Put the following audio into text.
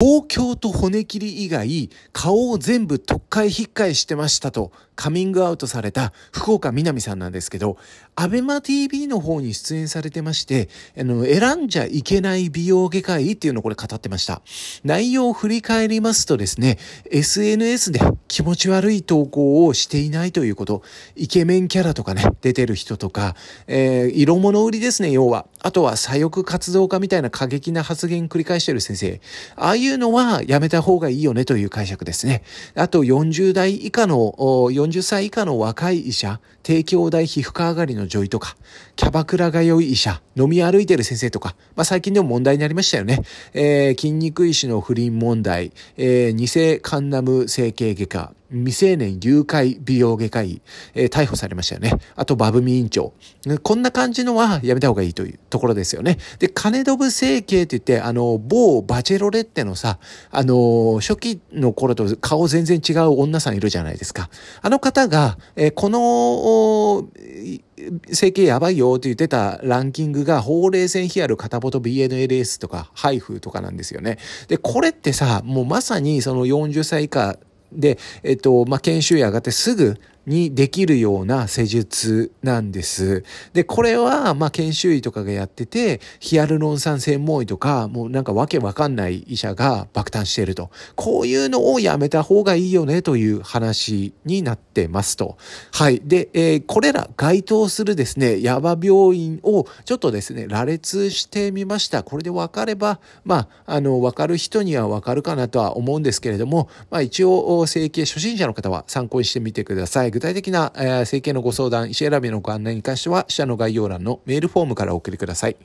東京と骨切り以外、顔を全部特会引っかえしてましたとカミングアウトされた福岡みなみさんなんですけど、アベマ TV の方に出演されてまして、あの、選んじゃいけない美容外科医っていうのをこれ語ってました。内容を振り返りますとですね、SNS で気持ち悪い投稿をしていないということ、イケメンキャラとかね、出てる人とか、えー、色物売りですね、要は。あとは左翼活動家みたいな過激な発言繰り返してる先生。ああいうのはやめた方がいいよねという解釈ですね。あと40代以下の、40歳以下の若い医者、提供大皮膚科上がりの女医とか、キャバクラが良い医者、飲み歩いてる先生とか、まあ最近でも問題になりましたよね。えー、筋肉医師の不倫問題、えー、偽カンナム整形外科、未成年誘拐美容外科医、えー、逮捕されましたよね。あと、バブミ委員長。こんな感じのはやめた方がいいというところですよね。で、金ドブ整形って言って、あの、某バチェロレッテのさ、あの、初期の頃と顔全然違う女さんいるじゃないですか。あの方が、えー、この、整形やばいよって言ってたランキングが、ほうれい線ヒアル、片ボト BNLS とか、ハイフとかなんですよね。で、これってさ、もうまさにその40歳以下で、えっと、まあ、研修医上がってすぐ、にできるような施術なんです。で、これは、まあ、研修医とかがやってて、ヒアルロン酸専門医とか、もうなんかわけわかんない医者が爆誕していると。こういうのをやめた方がいいよねという話になってますと。はい。で、えー、これら該当するですね、ヤバ病院をちょっとですね、羅列してみました。これでわかれば、まあ、あの、わかる人にはわかるかなとは思うんですけれども、まあ、一応、整形初心者の方は参考にしてみてください。具体的な、えー、整形のご相談、医師選びのご案内に関しては、下の概要欄のメールフォームからお送りください。